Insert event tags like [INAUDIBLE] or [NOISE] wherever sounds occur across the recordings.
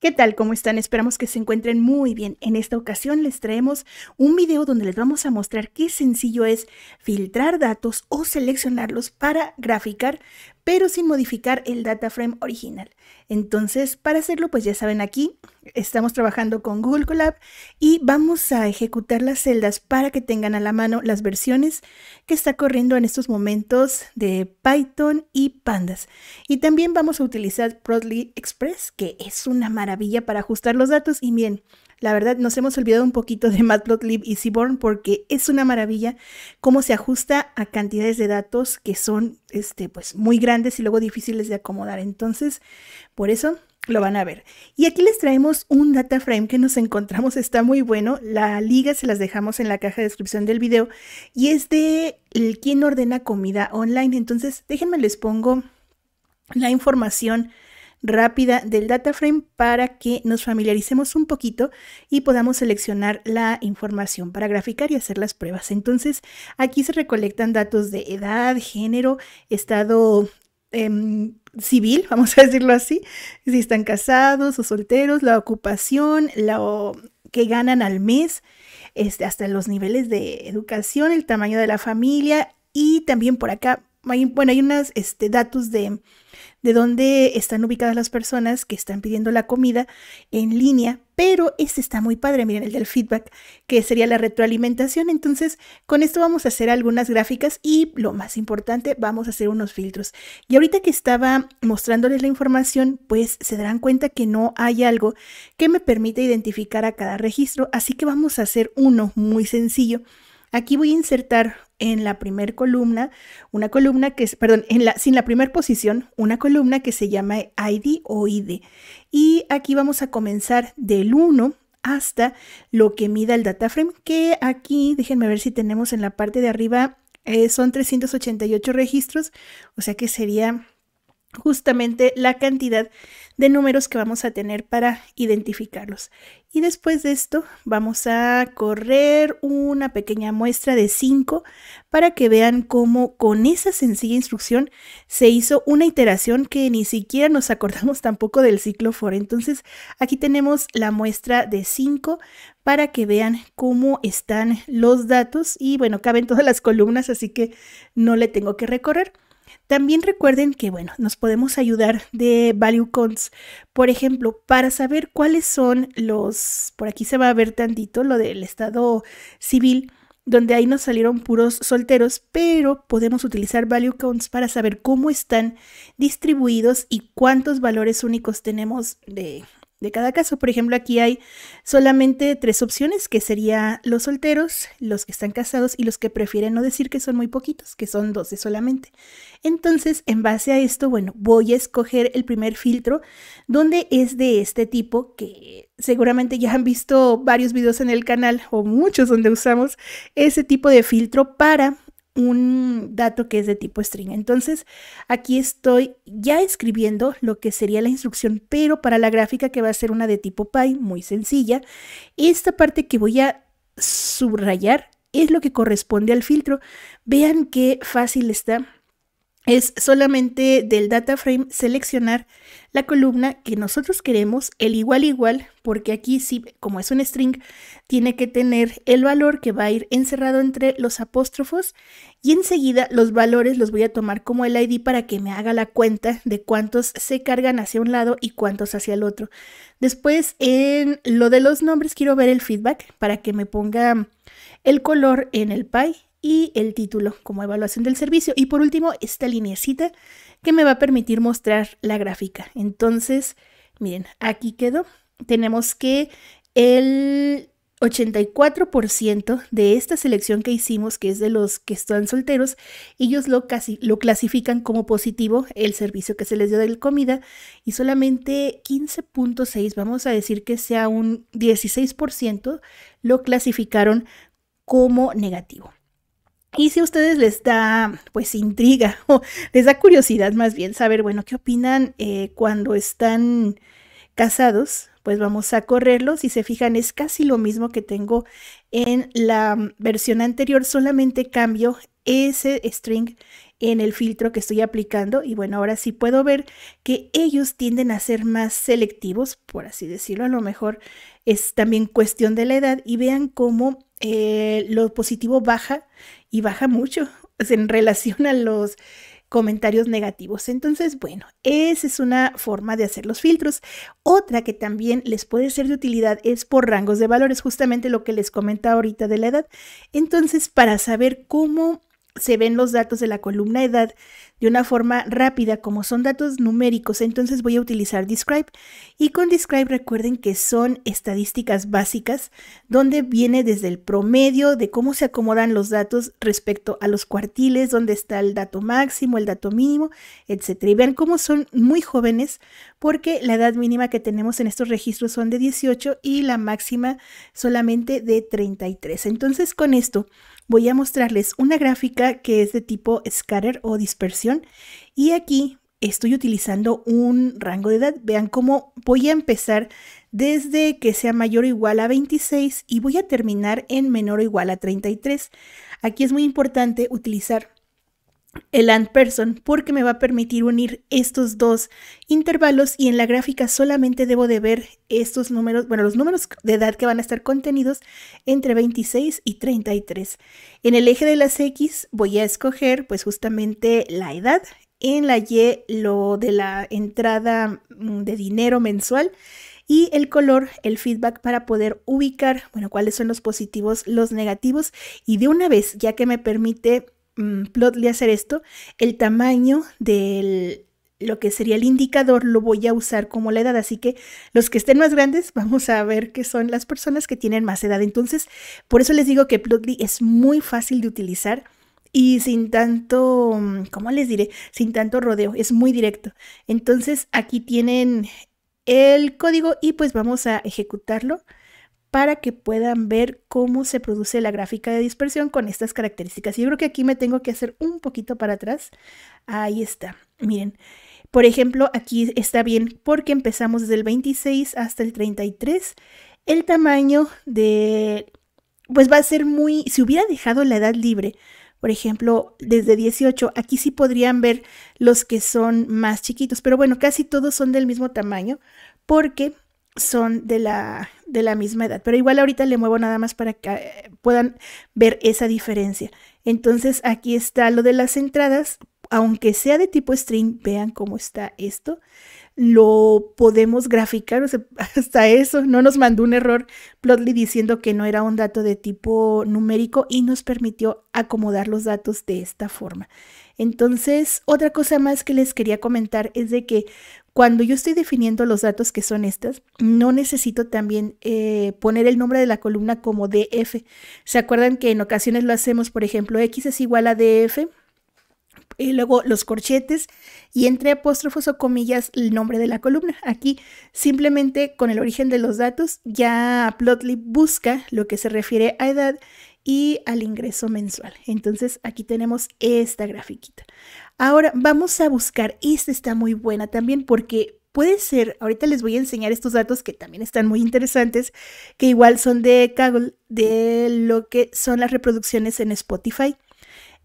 ¿Qué tal? ¿Cómo están? Esperamos que se encuentren muy bien. En esta ocasión les traemos un video donde les vamos a mostrar qué sencillo es filtrar datos o seleccionarlos para graficar pero sin modificar el data frame original. Entonces, para hacerlo, pues ya saben aquí, estamos trabajando con Google Colab y vamos a ejecutar las celdas para que tengan a la mano las versiones que está corriendo en estos momentos de Python y Pandas. Y también vamos a utilizar Protly Express, que es una maravilla para ajustar los datos. Y bien, la verdad, nos hemos olvidado un poquito de Matplotlib y Seaborn porque es una maravilla cómo se ajusta a cantidades de datos que son este, pues, muy grandes y luego difíciles de acomodar. Entonces, por eso lo van a ver. Y aquí les traemos un data frame que nos encontramos, está muy bueno. La liga se las dejamos en la caja de descripción del video y es de el, quién ordena comida online. Entonces, déjenme les pongo la información rápida del data frame para que nos familiaricemos un poquito y podamos seleccionar la información para graficar y hacer las pruebas. Entonces, aquí se recolectan datos de edad, género, estado em, civil, [LAUGHS] vamos a decirlo así, si están casados o solteros, la ocupación, lo que ganan al mes, este, hasta los niveles de educación, el tamaño de la familia y también por acá bueno, hay unos este, datos de, de dónde están ubicadas las personas que están pidiendo la comida en línea, pero este está muy padre, miren el del feedback, que sería la retroalimentación. Entonces, con esto vamos a hacer algunas gráficas y lo más importante, vamos a hacer unos filtros. Y ahorita que estaba mostrándoles la información, pues se darán cuenta que no hay algo que me permita identificar a cada registro, así que vamos a hacer uno muy sencillo Aquí voy a insertar en la primera columna una columna que es, perdón, en la, sin la primera posición, una columna que se llama ID o ID. Y aquí vamos a comenzar del 1 hasta lo que mida el data frame. que aquí, déjenme ver si tenemos en la parte de arriba, eh, son 388 registros, o sea que sería justamente la cantidad de números que vamos a tener para identificarlos. Y después de esto vamos a correr una pequeña muestra de 5 para que vean cómo con esa sencilla instrucción se hizo una iteración que ni siquiera nos acordamos [LAUGHS] tampoco del ciclo for. Entonces aquí tenemos la muestra de 5 para que vean cómo están los datos y bueno, caben todas las columnas así que no le tengo que recorrer. También recuerden que, bueno, nos podemos ayudar de Value counts, Por ejemplo, para saber cuáles son los, por aquí se va a ver tantito lo del estado civil, donde ahí nos salieron puros solteros, pero podemos utilizar value counts para saber cómo están distribuidos y cuántos valores únicos tenemos de, de cada caso. Por ejemplo, aquí hay solamente tres opciones, que serían los solteros, los que están casados y los que prefieren no decir que son muy poquitos, que son 12 solamente. Entonces, en base a esto, bueno, voy a escoger el primer filtro, donde es de este tipo, que seguramente ya han visto varios videos en el canal o muchos donde usamos ese tipo de filtro para un dato que es de tipo string. Entonces, aquí estoy ya escribiendo lo que sería la instrucción, pero para la gráfica que va a ser una de tipo py, muy sencilla, esta parte que voy a subrayar es lo que corresponde al filtro. Vean qué fácil está. Es solamente del data frame seleccionar la columna que nosotros queremos, el igual igual, porque aquí sí, como es un string, tiene que tener el valor que va a ir encerrado entre los apóstrofos y enseguida los valores los voy a tomar como el ID para que me haga la cuenta de cuántos se cargan hacia un lado y cuántos hacia el otro. Después en lo de los nombres quiero ver el feedback para que me ponga el color en el pie y el título como evaluación del servicio. Y por último, esta linecita que me va a permitir mostrar la gráfica. Entonces, miren, aquí quedó. Tenemos que el 84% de esta selección que hicimos, que es de los que están solteros, ellos lo, casi, lo clasifican como positivo el servicio que se les dio de comida y solamente 15.6, vamos a decir que sea un 16%, lo clasificaron como negativo. Y si a ustedes les da pues intriga [LAUGHS] o les da curiosidad más bien saber, bueno, ¿qué opinan eh, cuando están casados? Pues vamos a correrlos y se fijan, es casi lo mismo que tengo en la versión anterior, solamente cambio ese string en el filtro que estoy aplicando y bueno, ahora sí puedo ver que ellos tienden a ser más selectivos, por así decirlo, a lo mejor es también cuestión de la edad y vean cómo eh, lo positivo baja y baja mucho [LAUGHS] en relación a los comentarios negativos. Entonces, bueno, esa es una forma de hacer los filtros. Otra que también les puede ser de utilidad es por rangos de valores, justamente lo que les comenta ahorita de la edad. Entonces, para saber cómo se ven los datos de la columna edad de una forma rápida, como son datos numéricos, entonces voy a utilizar Describe. Y con Describe recuerden que son estadísticas básicas, donde viene desde el promedio de cómo se acomodan los datos respecto a los cuartiles, donde está el dato máximo, el dato mínimo, etc. Y vean cómo son muy jóvenes, porque la edad mínima que tenemos en estos registros son de 18 y la máxima solamente de 33. Entonces con esto voy a mostrarles una gráfica que es de tipo scatter o dispersión y aquí estoy utilizando un rango de edad. Vean cómo voy a empezar desde que sea mayor o igual a 26 y voy a terminar en menor o igual a 33. Aquí es muy importante utilizar el and person porque me va a permitir unir estos dos intervalos y en la gráfica solamente debo de ver estos números, bueno, los números de edad que van a estar contenidos entre 26 y 33. En el eje de las X voy a escoger pues justamente la edad, en la Y lo de la entrada mm, de dinero mensual y el color, el feedback para poder ubicar, bueno, cuáles son los positivos, los negativos y de una vez, ya que me permite Mm, Plotly hacer esto, el tamaño de lo que sería el indicador lo voy a usar como la edad, así que los que estén más grandes [LAUGHS] vamos a ver que son las personas que tienen más edad. Entonces, por eso les digo que Plotly es muy fácil de utilizar y sin tanto, mm, ¿cómo les diré? Sin tanto rodeo, es muy directo. Entonces, aquí tienen el código y pues vamos a ejecutarlo para que puedan ver cómo se produce la gráfica de dispersión con estas características. Yo creo que aquí me tengo que hacer un poquito para atrás. Ahí está, miren. Por ejemplo, aquí está bien porque empezamos desde el 26 hasta el 33. El tamaño de, pues va a ser muy, si hubiera dejado la edad libre, por ejemplo, desde 18, aquí sí podrían ver los que son más chiquitos, pero bueno, casi todos son del mismo tamaño porque son de la, de la misma edad. Pero igual ahorita le muevo nada más para que eh, puedan ver esa diferencia. Entonces aquí está lo de las entradas. Aunque sea de tipo string, vean cómo está esto. Lo podemos graficar, [LAUGHS] hasta eso. No nos mandó un error Plotly diciendo que no era un dato de tipo numérico y nos permitió acomodar los datos de esta forma. Entonces, otra cosa más que les quería comentar es de que cuando yo estoy definiendo los datos que son estas, no necesito también eh, poner el nombre de la columna como DF. ¿Se acuerdan que en ocasiones lo hacemos, por ejemplo, X es igual a DF? Y luego los corchetes y entre apóstrofos o comillas el nombre de la columna. Aquí simplemente con el origen de los datos ya Plotly busca lo que se refiere a edad y al ingreso mensual. Entonces aquí tenemos esta grafiquita. Ahora vamos a buscar, esta está muy buena también porque puede ser, ahorita les voy a enseñar estos datos que también están muy interesantes, que igual son de Kaggle, de lo que son las reproducciones en Spotify.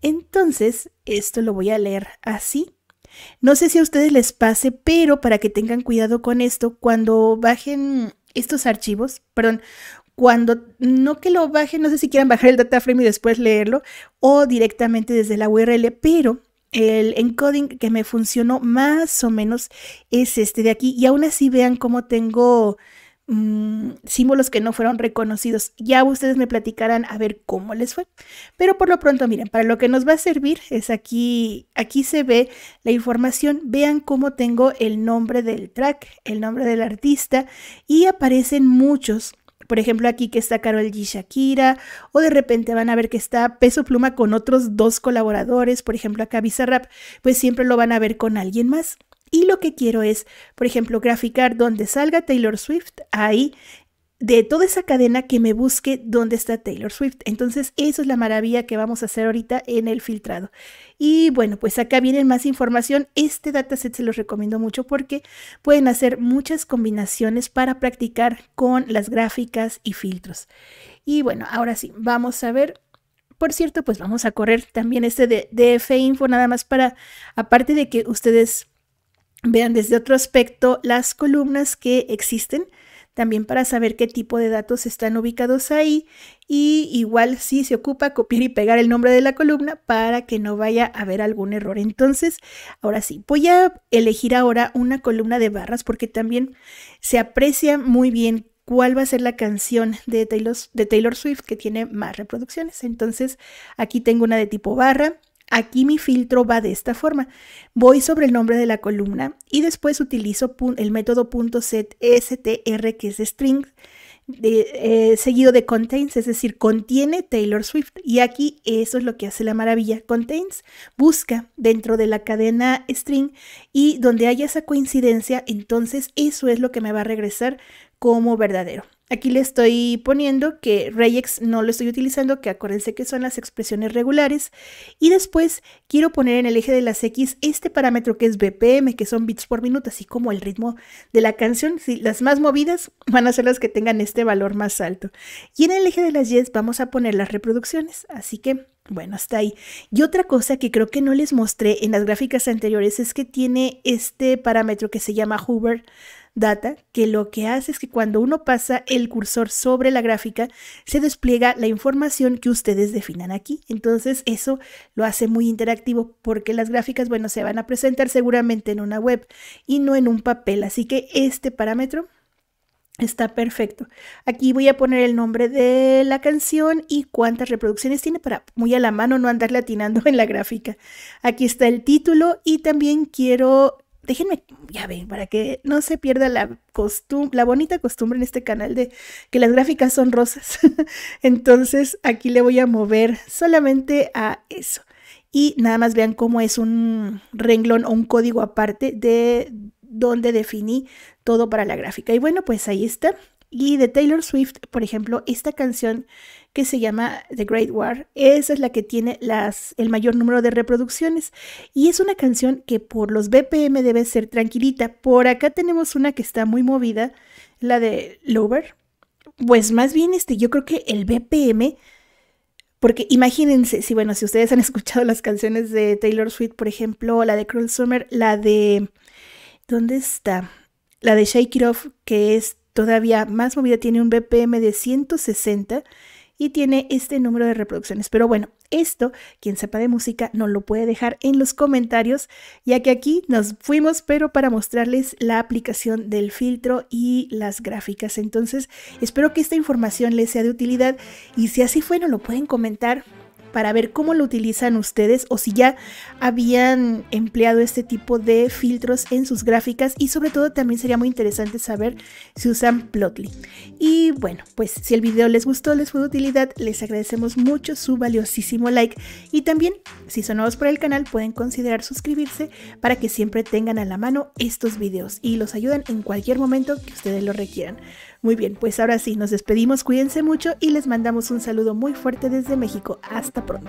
Entonces, esto lo voy a leer así. No sé si a ustedes les pase, pero para que tengan cuidado con esto, cuando bajen estos archivos, perdón, cuando no que lo baje, no sé si quieran bajar el data frame y después leerlo o directamente desde la URL, pero el encoding que me funcionó más o menos es este de aquí y aún así vean cómo tengo mm, símbolos que no fueron reconocidos. Ya ustedes me platicarán a ver cómo les fue. Pero por lo pronto, miren, para lo que nos va a servir es aquí, aquí se ve la información. Vean cómo tengo el nombre del track, el nombre del artista y aparecen muchos por ejemplo, aquí que está Carol G. Shakira, o de repente van a ver que está Peso Pluma con otros dos colaboradores, por ejemplo, acá Bizarrap, pues siempre lo van a ver con alguien más. Y lo que quiero es, por ejemplo, graficar donde salga Taylor Swift, ahí de toda esa cadena que me busque dónde está Taylor Swift. Entonces, eso es la maravilla que vamos a hacer ahorita en el filtrado. Y bueno, pues acá viene más información. Este dataset se los recomiendo mucho porque pueden hacer muchas combinaciones para practicar con las gráficas y filtros. Y bueno, ahora sí, vamos a ver por cierto, pues vamos a correr también este de DF Info, nada más para, aparte de que ustedes vean desde otro aspecto las columnas que existen, también para saber qué tipo de datos están ubicados ahí y igual si sí se ocupa copiar y pegar el nombre de la columna para que no vaya a haber algún error. Entonces, ahora sí, voy a elegir ahora una columna de barras porque también se aprecia muy bien cuál va a ser la canción de de Taylor Swift que tiene más reproducciones. Entonces, aquí tengo una de tipo barra Aquí mi filtro va de esta forma. Voy sobre el nombre de la columna y después utilizo el método str, que es string, eh, seguido de contains, es decir, contiene Taylor Swift. Y aquí eso es lo que hace la maravilla. Contains busca dentro de la cadena string y donde haya esa coincidencia, entonces eso es lo que me va a regresar como verdadero. Aquí le estoy poniendo que regex no lo estoy utilizando, que acuérdense que son las expresiones regulares. Y después quiero poner en el eje de las X este parámetro que es BPM, que son bits por minuto, así como el ritmo de la canción. Si las más movidas [LAUGHS] van a ser las que tengan este valor más alto. Y en el eje de las Y vamos a poner las reproducciones, así que bueno, hasta ahí. Y otra cosa que creo que no les mostré en las gráficas anteriores es que tiene este parámetro que se llama Hoover data que lo que hace es que cuando uno pasa el cursor sobre la gráfica, se despliega la información que ustedes definan aquí. Entonces eso lo hace muy interactivo porque las gráficas, bueno, se van a presentar seguramente en una web y no en un papel. Así que este parámetro Está perfecto. Aquí voy a poner el nombre de la canción y cuántas reproducciones tiene para muy a la mano no andar latinando en la gráfica. Aquí está el título y también quiero déjenme, ya ven, para que no se pierda la, la bonita costumbre en este canal de que las gráficas son rosas. [LAUGHS] Entonces aquí le voy a mover solamente a eso. Y nada más vean cómo es un renglón o un código aparte de donde definí todo para la gráfica. Y bueno, pues ahí está. Y de Taylor Swift, por ejemplo, esta canción que se llama The Great War, esa es la que tiene las, el mayor número de reproducciones. Y es una canción que por los BPM debe ser tranquilita. Por acá tenemos una que está muy movida, la de Lover. Pues más bien, este, yo creo que el BPM porque imagínense, si bueno, si ustedes han [LAUGHS] escuchado las canciones de Taylor Swift, por ejemplo, la de Cruel Summer, la de. ¿Dónde está? La de Shake It Off, que es todavía más movida, tiene un BPM de 160 y tiene este número de reproducciones. Pero bueno, esto, quien sepa de música, nos lo puede dejar en los comentarios, ya que aquí nos fuimos, pero para mostrarles la aplicación del filtro y las gráficas. Entonces, espero que esta información les sea de utilidad y si así fue, nos lo pueden comentar para ver cómo lo utilizan ustedes o si ya habían empleado este tipo de filtros en sus gráficas y sobre todo también sería muy interesante saber si usan Plotly. Y bueno, pues si el video les gustó, les fue de utilidad, les agradecemos mucho su valiosísimo like y también si son nuevos por el canal pueden considerar suscribirse para que siempre tengan a la mano estos videos y los ayudan en cualquier momento que ustedes lo requieran. Muy bien, pues ahora sí, nos despedimos, cuídense mucho y les mandamos un saludo muy fuerte desde México. Hasta pronto.